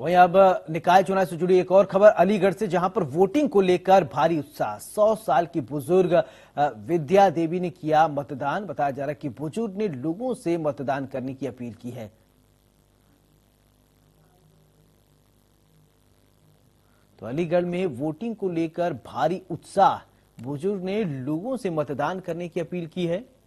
वहीं अब निकाय चुनाव से जुड़ी एक और खबर अलीगढ़ से जहां पर वोटिंग को लेकर भारी उत्साह सौ साल की बुजुर्ग विद्या देवी ने किया मतदान बताया जा रहा है कि बुजुर्ग ने लोगों से मतदान करने की अपील की है तो अलीगढ़ में वोटिंग को लेकर भारी उत्साह बुजुर्ग ने लोगों से मतदान करने की अपील की है